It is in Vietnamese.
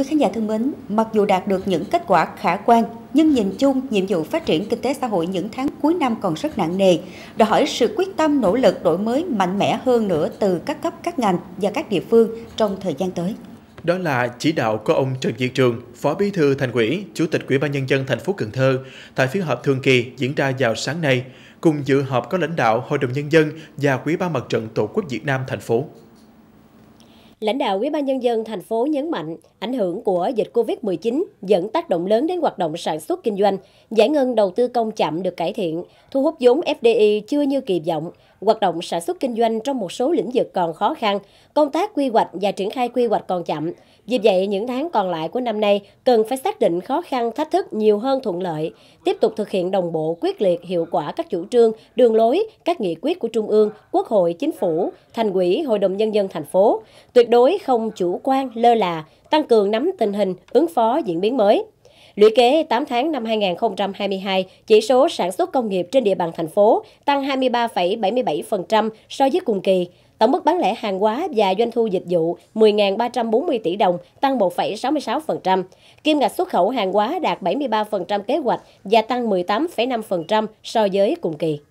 Quý khán giả thân mến, mặc dù đạt được những kết quả khả quan, nhưng nhìn chung nhiệm vụ phát triển kinh tế xã hội những tháng cuối năm còn rất nặng nề, đòi hỏi sự quyết tâm nỗ lực đổi mới mạnh mẽ hơn nữa từ các cấp các ngành và các địa phương trong thời gian tới. Đó là chỉ đạo của ông Trần Diệt Trường, Phó Bí thư Thành ủy, Chủ tịch Ủy ban nhân dân thành phố Cần Thơ tại phiên họp thường kỳ diễn ra vào sáng nay. Cùng dự họp có lãnh đạo Hội đồng nhân dân và Ủy ban Mặt trận Tổ quốc Việt Nam thành phố lãnh đạo Ủy ban nhân dân thành phố nhấn mạnh, ảnh hưởng của dịch Covid-19 dẫn tác động lớn đến hoạt động sản xuất kinh doanh, giải ngân đầu tư công chậm được cải thiện, thu hút vốn FDI chưa như kỳ vọng, hoạt động sản xuất kinh doanh trong một số lĩnh vực còn khó khăn, công tác quy hoạch và triển khai quy hoạch còn chậm. Vì vậy, những tháng còn lại của năm nay cần phải xác định khó khăn, thách thức nhiều hơn thuận lợi, tiếp tục thực hiện đồng bộ, quyết liệt, hiệu quả các chủ trương, đường lối, các nghị quyết của Trung ương, Quốc hội, Chính phủ, Thành ủy, Hội đồng Nhân dân thành phố. Tuyệt đối không chủ quan, lơ là, tăng cường nắm tình hình, ứng phó diễn biến mới. Lũy kế 8 tháng năm 2022, chỉ số sản xuất công nghiệp trên địa bàn thành phố tăng 23,77% so với cùng kỳ. Tổng mức bán lẻ hàng hóa và doanh thu dịch vụ 10.340 tỷ đồng, tăng 1,66%. Kim ngạch xuất khẩu hàng hóa đạt 73% kế hoạch và tăng 18,5% so với cùng kỳ.